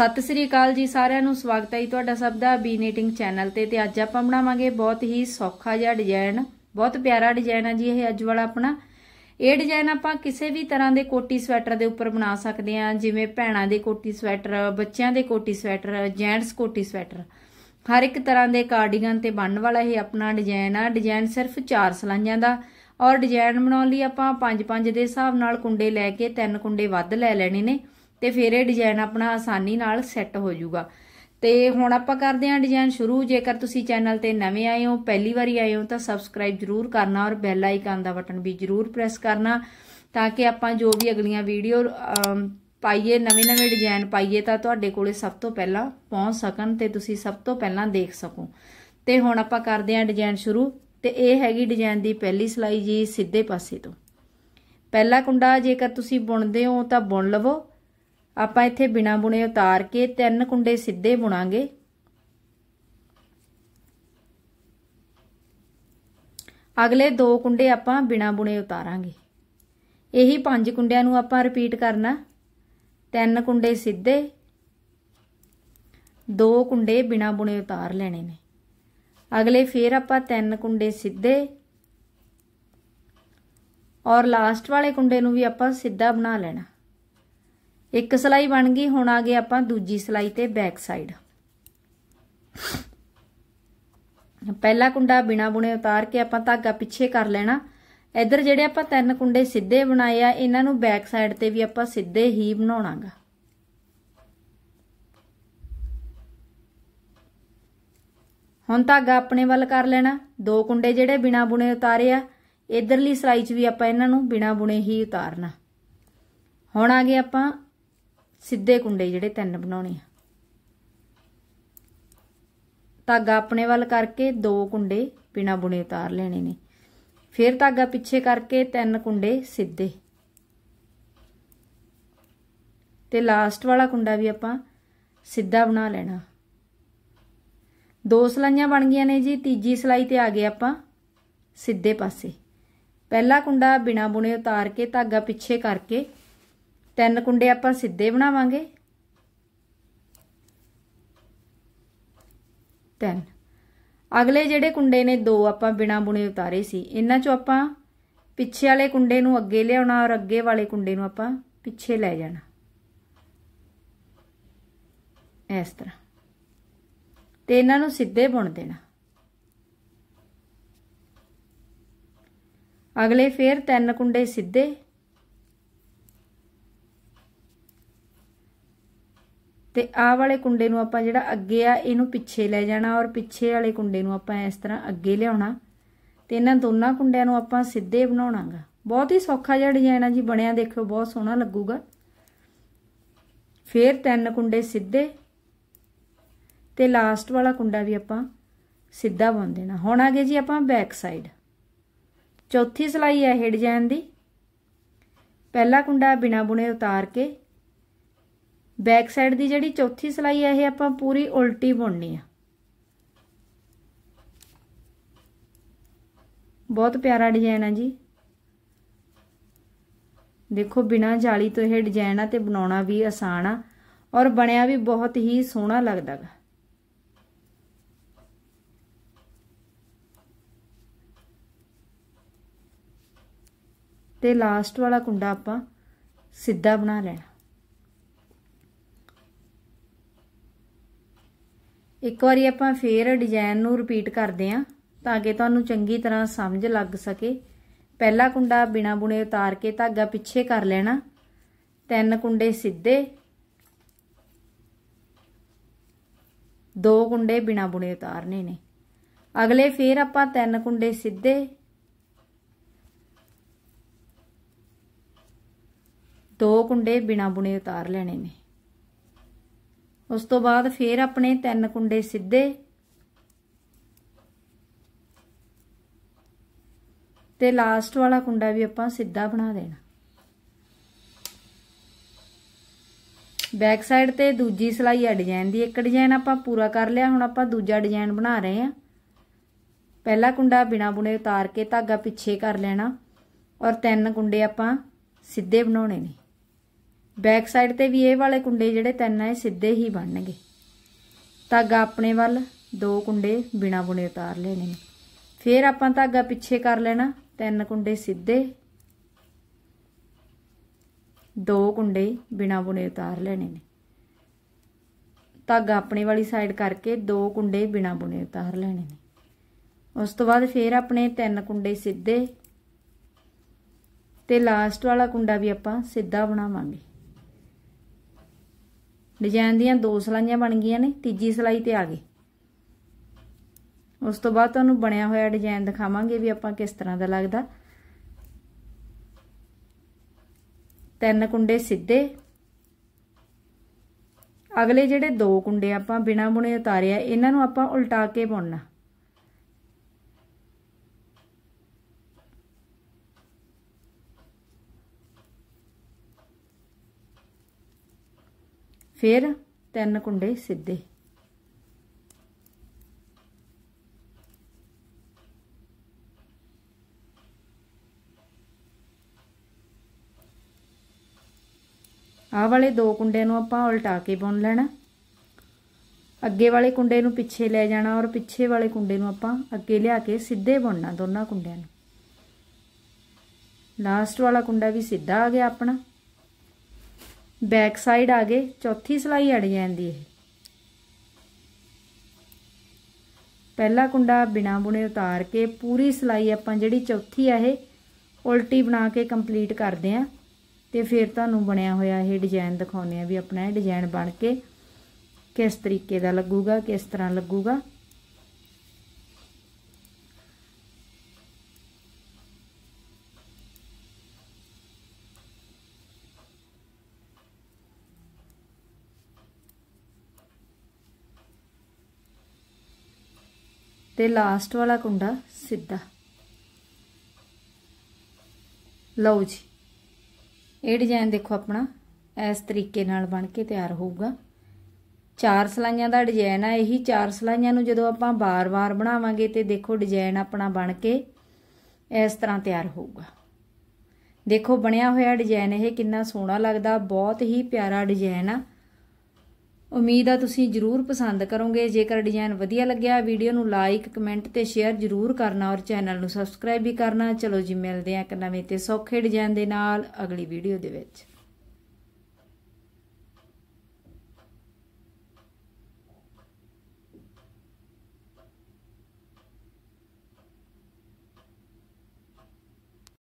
ਸਤਿ ਸ੍ਰੀ ਅਕਾਲ ਜੀ ਸਾਰਿਆਂ ਨੂੰ ਸਵਾਗਤ ਹੈ ਤੁਹਾਡਾ ਸਭ ਦਾ ਬੀ ਨੀਟਿੰਗ ਚੈਨਲ ਤੇ ਤੇ ਅੱਜ ਆਪਾਂ ਬਣਾਵਾਂਗੇ ਬਹੁਤ ਹੀ ਸੌਖਾ ਜਿਹਾ ਡਿਜ਼ਾਈਨ ਬਹੁਤ ਪਿਆਰਾ ਡਿਜ਼ਾਈਨ ਹੈ ਜੀ ਇਹ ਅੱਜ ਵਾਲਾ ਆਪਣਾ ਇਹ ਡਿਜ਼ਾਈਨ ਆਪਾਂ ਕਿਸੇ ਵੀ ਤਰ੍ਹਾਂ ਦੇ ਕੋਟੀ ਸਵੈਟਰ ਦੇ ਉੱਪਰ ਬਣਾ ਸਕਦੇ ਹਾਂ ਜਿਵੇਂ ਭੈਣਾਂ ਦੇ ਕੋਟੀ ਸਵੈਟਰ ਬੱਚਿਆਂ ਦੇ ਕੋਟੀ ਸਵੈਟਰ ਜੈਂਟਸ ਕੋਟੀ ਸਵੈਟਰ ਹਰ ਇੱਕ ਤਰ੍ਹਾਂ ਦੇ ਕਾਰਡੀਗਨ ਤੇ ਬਣਨ ਵਾਲਾ ਇਹ ਆਪਣਾ ਡਿਜ਼ਾਈਨ ਆ ਡਿਜ਼ਾਈਨ ਸਿਰਫ 4 ਸਲਾਈਆਂ ਦਾ ਔਰ ਡਿਜ਼ਾਈਨ ਬਣਾਉਣ ਲਈ ਆਪਾਂ 5-5 ਦੇ ਹਿਸਾਬ ਨਾਲ ਕੁੰਡੇ ਲੈ ਕੇ 3 ਕੁੰਡੇ ਵੱਧ ਲੈ ਲੈਣੇ ਨੇ ਤੇ ਫਿਰ ਇਹ ਡਿਜ਼ਾਈਨ ਆਪਣਾ ਆਸਾਨੀ ਨਾਲ ਸੈੱਟ ਹੋ ਜਾਊਗਾ ਤੇ ਹੁਣ ਆਪਾਂ ਕਰਦੇ ਹਾਂ ਡਿਜ਼ਾਈਨ ਸ਼ੁਰੂ ਜੇਕਰ ਤੁਸੀਂ ਚੈਨਲ ਤੇ ਨਵੇਂ ਆਏ ਹੋ ਪਹਿਲੀ ਵਾਰੀ ਆਏ ਹੋ ਤਾਂ ਸਬਸਕ੍ਰਾਈਬ ਜਰੂਰ ਕਰਨਾ ਔਰ ਬੈਲ ਆਈਕਨ ਦਾ ਬਟਨ ਵੀ ਜਰੂਰ ਪ੍ਰੈਸ ਕਰਨਾ ਤਾਂ ਕਿ ਆਪਾਂ ਜੋ ਵੀ ਅਗਲੀਆਂ ਵੀਡੀਓ ਪਾਈਏ ਨਵੇਂ-ਨਵੇਂ ਡਿਜ਼ਾਈਨ ਪਾਈਏ ਤਾਂ ਤੁਹਾਡੇ ਕੋਲੇ ਸਭ ਤੋਂ ਪਹਿਲਾਂ ਪਹੁੰਚ ਸਕਣ ਤੇ ਤੁਸੀਂ ਸਭ ਤੋਂ ਪਹਿਲਾਂ ਦੇਖ ਸਕੋ ਤੇ ਹੁਣ ਆਪਾਂ ਕਰਦੇ ਹਾਂ ਡਿਜ਼ਾਈਨ ਸ਼ੁਰੂ ਤੇ ਇਹ ਹੈਗੀ ਡਿਜ਼ਾਈਨ ਦੀ ਪਹਿਲੀ ਸਲਾਈ ਜੀ ਸਿੱਧੇ ਪਾਸੇ ਤੋਂ ਪਹਿਲਾ ਕੁੰਡਾ ਜੇਕਰ ਤੁਸੀਂ ਬੁਣਦੇ ਹੋ ਤਾਂ ਬੁਣ ਲਵੋ ਆਪਾਂ ਇੱਥੇ ਬਿਨਾ ਬੁਣੇ ਉਤਾਰ ਕੇ ਤਿੰਨ ਕੁੰਡੇ ਸਿੱਧੇ ਬੁਣਾਂਗੇ ਅਗਲੇ ਦੋ ਕੁੰਡੇ ਆਪਾਂ ਬਿਨਾ ਬੁਣੇ ਉਤਾਰਾਂਗੇ ਇਹੀ ਪੰਜ ਕੁੰਡਿਆਂ ਨੂੰ ਆਪਾਂ ਰਿਪੀਟ ਕਰਨਾ ਤਿੰਨ ਕੁੰਡੇ ਸਿੱਧੇ ਦੋ ਕੁੰਡੇ ਬਿਨਾ ਬੁਣੇ ਉਤਾਰ ਲੈਣੇ ਨੇ ਅਗਲੇ ਫੇਰ ਆਪਾਂ ਤਿੰਨ ਕੁੰਡੇ ਸਿੱਧੇ ਔਰ ਲਾਸਟ ਵਾਲੇ ਕੁੰਡੇ ਨੂੰ ਵੀ ਆਪਾਂ ਸਿੱਧਾ ਬਣਾ ਲੈਣਾ ਇੱਕ ਸਲਾਈ ਬਣ ਗਈ ਹੁਣ ਆ ਗਏ ਆਪਾਂ ਦੂਜੀ ਸਲਾਈ ਤੇ ਬੈਕ ਸਾਈਡ ਪਹਿਲਾ ਕੁੰਡਾ ਬਿਨਾ ਬੁਣੇ ਉਤਾਰ ਕੇ ਆਪਾਂ ਧਾਗਾ ਪਿੱਛੇ ਕਰ ਲੈਣਾ ਇਧਰ ਜਿਹੜੇ ਆਪਾਂ ਤਿੰਨ ਕੁੰਡੇ ਸਿੱਧੇ ਬਣਾਏ ਆ ਇਹਨਾਂ ਨੂੰ ਬੈਕ ਸਾਈਡ ਤੇ ਵੀ ਆਪਾਂ ਸਿੱਧੇ ਹੀ ਬਣਾਉਣਾਗਾ ਹੁਣ ਧਾਗਾ ਆਪਣੇ ਵੱਲ ਕਰ ਲੈਣਾ ਦੋ ਕੁੰਡੇ ਜਿਹੜੇ ਬਿਨਾ ਬੁਣੇ ਉਤਾਰੇ ਆ ਇਧਰਲੀ ਸਲਾਈ 'ਚ ਵੀ ਆਪਾਂ ਇਹਨਾਂ ਨੂੰ ਬਿਨਾ ਬੁਣੇ ਹੀ ਉਤਾਰਨਾ ਹੁਣ ਆ ਗਏ ਆਪਾਂ ਸਿੱਧੇ ਕੁੰਡੇ ਜਿਹੜੇ ਤਿੰਨ ਬਣਾਉਣੇ ਆ ਧਾਗਾ ਆਪਣੇ ਵੱਲ ਕਰਕੇ ਦੋ ਕੁੰਡੇ ਬਿਨਾ ਬੁਣੇ ਉਤਾਰ ਲੈਣੇ ਨੇ ਫਿਰ ਧਾਗਾ ਪਿੱਛੇ ਕਰਕੇ ਤਿੰਨ ਕੁੰਡੇ ਸਿੱਧੇ ਤੇ ਲਾਸਟ ਵਾਲਾ ਕੁੰਡਾ ਵੀ ਆਪਾਂ ਸਿੱਧਾ ਬਣਾ ਲੈਣਾ ਦੋ ਸਲਾਈਆਂ ਬਣ ਗਈਆਂ ਨੇ ਜੀ ਤੀਜੀ ਸਲਾਈ ਤੇ ਆ ਗਏ ਆਪਾਂ ਸਿੱਧੇ ਪਾਸੇ ਪਹਿਲਾ ਕੁੰਡਾ ਬਿਨਾ ਬੁਣੇ ਉਤਾਰ ਕੇ ਧਾਗਾ ਪਿੱਛੇ ਕਰਕੇ ਤਿੰਨ ਕੁੰਡੇ ਆਪਾਂ ਸਿੱਧੇ ਬਣਾਵਾਂਗੇ ਤਿੰਨ ਅਗਲੇ ਜਿਹੜੇ ਕੁੰਡੇ ਨੇ ਦੋ ਆਪਾਂ ਬਿਨਾ ਬੁਣੇ ਉਤਾਰੇ ਸੀ ਇਹਨਾਂ ਚੋਂ ਆਪਾਂ ਪਿੱਛੇ ਵਾਲੇ ਕੁੰਡੇ ਨੂੰ ਅੱਗੇ ਲਿਆਉਣਾ ਔਰ ਅੱਗੇ ਵਾਲੇ ਕੁੰਡੇ ਨੂੰ ਆਪਾਂ ਪਿੱਛੇ ਲੈ ਜਾਣਾ ਇਸ ਤਰ੍ਹਾਂ ਤੇ ਇਹਨਾਂ ਨੂੰ ਸਿੱਧੇ ਬੁਣ ਦੇਣਾ ਅਗਲੇ ਫੇਰ ਤਿੰਨ ਕੁੰਡੇ ਸਿੱਧੇ ਤੇ ਆਹ ਵਾਲੇ ਕੁੰਡੇ ਨੂੰ ਆਪਾਂ ਜਿਹੜਾ ਅੱਗੇ ਆ ਇਹਨੂੰ ਪਿੱਛੇ ਲੈ ਜਾਣਾ ਔਰ ਪਿੱਛੇ ਵਾਲੇ ਕੁੰਡੇ ਨੂੰ ਆਪਾਂ ਇਸ ਤਰ੍ਹਾਂ ਅੱਗੇ ਲਿਆਉਣਾ ਤੇ ਇਹਨਾਂ ਦੋਨਾਂ ਕੁੰਡਿਆਂ ਨੂੰ ਆਪਾਂ ਸਿੱਧੇ ਬਣਾਉਣਾਗਾ ਬਹੁਤ ਹੀ ਸੌਖਾ ਜਿਹਾ ਡਿਜ਼ਾਈਨ ਆ ਜੀ ਬਣਿਆ ਦੇਖੋ ਬਹੁਤ ਸੋਹਣਾ ਲੱਗੂਗਾ ਫੇਰ ਤਿੰਨ ਕੁੰਡੇ ਸਿੱਧੇ ਤੇ ਲਾਸਟ ਵਾਲਾ ਕੁੰਡਾ ਵੀ ਆਪਾਂ ਸਿੱਧਾ ਬੁਣ ਦੇਣਾ ਹੁਣ ਆਗੇ ਜੀ ਆਪਾਂ ਬੈਕ ਸਾਈਡ ਚੌਥੀ ਸਲਾਈ ਹੈ ਇਹ ਡਿਜ਼ਾਈਨ ਦੀ ਪਹਿਲਾ ਕੁੰਡਾ ਬਿਨਾ ਬੁਣੇ ਉਤਾਰ ਕੇ ਬੈਕ ਸਾਈਡ ਦੀ ਜਿਹੜੀ ਚੌਥੀ ਸਲਾਈ ਹੈ ਇਹ ਆਪਾਂ ਪੂਰੀ ਉਲਟੀ ਬੁਣਨੀ ਆ ਬਹੁਤ ਪਿਆਰਾ ਡਿਜ਼ਾਈਨ ਆ ਜੀ ਦੇਖੋ ਬਿਨਾ ਜਾਲੀ ਤੋਂ ਇਹ ਡਿਜ਼ਾਈਨ ਆ ਤੇ ਬਣਾਉਣਾ ਵੀ ਆਸਾਨ ਆ ਔਰ ਬਣਿਆ ਵੀ ਬਹੁਤ ਹੀ ਸੋਹਣਾ ਲੱਗਦਾ ਹੈ ਤੇ ਲਾਸਟ ਵਾਲਾ ਕੁੰਡਾ ਆਪਾਂ ਸਿੱਧਾ ਬਣਾ ਲੈਣਾ ਇੱਕ ਵਾਰੀ ਆਪਾਂ ਫੇਰ ਡਿਜ਼ਾਈਨ ਨੂੰ ਰਿਪੀਟ ਕਰਦੇ ਆਂ ਤਾਂ ਕਿ ਤੁਹਾਨੂੰ ਚੰਗੀ ਤਰ੍ਹਾਂ ਸਮਝ ਲੱਗ ਸਕੇ ਪਹਿਲਾ ਕੁੰਡਾ ਬਿਨਾ ਬੁਣੇ ਉਤਾਰ ਕੇ ਧਾਗਾ ਪਿੱਛੇ ਕਰ ਲੈਣਾ ਤਿੰਨ ਕੁੰਡੇ ਸਿੱਧੇ ਦੋ ਕੁੰਡੇ ਬਿਨਾ ਬੁਣੇ ਉਤਾਰਨੇ ਨੇ ਅਗਲੇ ਫੇਰ ਆਪਾਂ ਤਿੰਨ ਕੁੰਡੇ ਸਿੱਧੇ ਦੋ ਕੁੰਡੇ ਬਿਨਾ ਬੁਣੇ ਉਤਾਰ ਲੈਣੇ ਨੇ ਉਸ ਤੋਂ ਬਾਅਦ ਫੇਰ ਆਪਣੇ ਤਿੰਨ ਕੁੰਡੇ ਸਿੱਧੇ ਤੇ ਲਾਸਟ ਵਾਲਾ ਕੁੰਡਾ ਵੀ ਆਪਾਂ ਸਿੱਧਾ ਬਣਾ ਦੇਣਾ ਬੈਕ ਸਾਈਡ ਤੇ ਦੂਜੀ ਸਲਾਈ ਆ ਡਿਜ਼ਾਈਨ ਦੀ ਇੱਕ ਡਿਜ਼ਾਈਨ ਆਪਾਂ ਪੂਰਾ ਕਰ ਲਿਆ ਹੁਣ ਆਪਾਂ ਦੂਜਾ ਡਿਜ਼ਾਈਨ ਬਣਾ ਰਹੇ ਹਾਂ ਪਹਿਲਾ ਕੁੰਡਾ ਬਿਨਾ ਬੁਣੇ ਉਤਾਰ ਕੇ ਧਾਗਾ ਪਿੱਛੇ ਕਰ ਲੈਣਾ ਔਰ ਤਿੰਨ ਕੁੰਡੇ ਆਪਾਂ ਸਿੱਧੇ ਬਣਾਉਣੇ ਨੇ ਬੈਕ ਸਾਈਡ ਤੇ ਵੀ ਇਹ ਵਾਲੇ ਕੁੰਡੇ ਜਿਹੜੇ ਤਿੰਨ ਆ ਸਿੱਧੇ ਹੀ ਬਣਨਗੇ ਧਾਗਾ ਆਪਣੇ ਵੱਲ ਦੋ ਕੁੰਡੇ ਬਿਨਾ ਬੁਣੇ ਉਤਾਰ ਲੈਣੇ ਨੇ ਫਿਰ ਆਪਾਂ ਧਾਗਾ ਪਿੱਛੇ ਕਰ ਲੈਣਾ ਤਿੰਨ ਕੁੰਡੇ ਸਿੱਧੇ ਦੋ ਕੁੰਡੇ ਬਿਨਾ ਬੁਣੇ ਉਤਾਰ ਲੈਣੇ ਨੇ ਧਾਗਾ ਆਪਣੇ ਵਾਲੀ ਸਾਈਡ ਕਰਕੇ ਦੋ ਕੁੰਡੇ ਬਿਨਾ ਬੁਣੇ ਉਤਾਰ ਲੈਣੇ ਨੇ ਉਸ ਤੋਂ ਬਾਅਦ ਫਿਰ ਆਪਣੇ ਤਿੰਨ ਕੁੰਡੇ ਸਿੱਧੇ ਤੇ ਲਾਸਟ ਵਾਲਾ ਕੁੰਡਾ ਵੀ ਆਪਾਂ ਸਿੱਧਾ ਬਣਾਵਾਂਗੇ ਡਿਜ਼ਾਈਨ ਦੀਆਂ ਦੋ ਸਲਾਈਆਂ ਬਣ ਗਈਆਂ ਨੇ ਤੀਜੀ ਸਲਾਈ ਤੇ ਆ ਗਏ ਉਸ ਤੋਂ ਬਾਅਦ ਤੁਹਾਨੂੰ ਬਣਿਆ ਹੋਇਆ ਡਿਜ਼ਾਈਨ ਦਿਖਾਵਾਂਗੇ ਵੀ ਆਪਾਂ ਕਿਸ ਤਰ੍ਹਾਂ ਦਾ ਲੱਗਦਾ ਤਿੰਨ ਕੁੰਡੇ ਸਿੱਧੇ ਅਗਲੇ ਜਿਹੜੇ ਦੋ ਕੁੰਡੇ ਆਪਾਂ ਬਿਨਾ ਬੁਣੇ ਉਤਾਰਿਆ ਇਹਨਾਂ ਨੂੰ ਆਪਾਂ ਉਲਟਾ ਕੇ ਬੁਣਨਾ ਫਿਰ ਤਿੰਨ ਕੁੰਡੇ ਸਿੱਧੇ ਆਹ ਵਾਲੇ ਦੋ ਕੁੰਡੇ ਨੂੰ ਆਪਾਂ ਉਲਟਾ ਕੇ ਬੁਣ ਲੈਣਾ ਅੱਗੇ ਵਾਲੇ ਕੁੰਡੇ ਨੂੰ ਪਿੱਛੇ ਲੈ ਜਾਣਾ ਔਰ ਪਿੱਛੇ ਵਾਲੇ ਕੁੰਡੇ ਨੂੰ ਆਪਾਂ ਅੱਗੇ ਲਿਆ ਕੇ ਸਿੱਧੇ ਬੁਣਨਾ ਦੋਨਾਂ ਕੁੰਡਿਆਂ ਨੂੰ ਲਾਸਟ ਵਾਲਾ ਕੁੰਡਾ ਵੀ ਸਿੱਧਾ ਆ ਗਿਆ ਆਪਣਾ ਬੈਕ ਸਾਈਡ ਆ ਗਏ ਚੌਥੀ ਸਲਾਈ ਅੜ ਜਾਂਦੀ ਹੈ ਪਹਿਲਾ ਕੁੰਡਾ ਬਿਨਾ ਬੁਣੇ ਉਤਾਰ ਕੇ ਪੂਰੀ ਸਲਾਈ ਆਪਾਂ ਜਿਹੜੀ ਚੌਥੀ ਆ ਇਹ ਉਲਟੀ ਬਣਾ ਕੇ ਕੰਪਲੀਟ ਕਰਦੇ ਆ ਤੇ ਫਿਰ ਤੁਹਾਨੂੰ ਬਣਿਆ ਹੋਇਆ ਇਹ ਡਿਜ਼ਾਈਨ ਦਿਖਾਉਨੇ ਆ ਵੀ ਆਪਣਾ ਇਹ ਡਿਜ਼ਾਈਨ ਬਣ ਕੇ ਕਿਸ ਤਰੀਕੇ ਦਾ ਲੱਗੂਗਾ ਕਿਸ ਤਰ੍ਹਾਂ ਲੱਗੂਗਾ ਤੇ ਲਾਸਟ ਵਾਲਾ ਕੁੰਡਾ ਸਿੱਧਾ ਲਓ ਜੀ ਇਹ ਡਿਜ਼ਾਈਨ ਦੇਖੋ ਆਪਣਾ ਇਸ ਤਰੀਕੇ ਨਾਲ ਬਣ ਕੇ ਤਿਆਰ ਹੋਊਗਾ ਚਾਰ ਸਲਾਈਆਂ ਦਾ ਡਿਜ਼ਾਈਨ ਆ ਇਹੀ ਚਾਰ ਸਲਾਈਆਂ ਨੂੰ ਜਦੋਂ ਆਪਾਂ ਬਾਰ-ਬਾਰ ਬਣਾਵਾਂਗੇ ਤੇ ਦੇਖੋ ਡਿਜ਼ਾਈਨ ਆਪਣਾ ਬਣ ਕੇ ਇਸ ਤਰ੍ਹਾਂ ਤਿਆਰ ਹੋਊਗਾ ਦੇਖੋ ਬਣਿਆ ਹੋਇਆ ਡਿਜ਼ਾਈਨ ਇਹ ਕਿੰਨਾ ਸੋਹਣਾ ਲੱਗਦਾ ਬਹੁਤ ਹੀ ਪਿਆਰਾ ਡਿਜ਼ਾਈਨ ਆ ਉਮੀਦ ਆ ਤੁਸੀਂ ਜਰੂਰ ਪਸੰਦ ਕਰੋਗੇ ਜੇਕਰ ਡਿਜ਼ਾਈਨ ਵਧੀਆ ਲੱਗਿਆ ਵੀਡੀਓ ਨੂੰ ਲਾਈਕ ਕਮੈਂਟ ਤੇ ਸ਼ੇਅਰ ਜਰੂਰ ਕਰਨਾ ਔਰ ਚੈਨਲ ਨੂੰ ਸਬਸਕ੍ਰਾਈਬ ਵੀ ਕਰਨਾ ਚਲੋ ਜੀ ਮਿਲਦੇ ਆ ਇੱਕ ਨਵੇਂ ਤੇ ਸੌਖੇ ਡਿਜ਼ਾਈਨ ਦੇ ਨਾਲ ਅਗਲੀ ਵੀਡੀਓ ਦੇ ਵਿੱਚ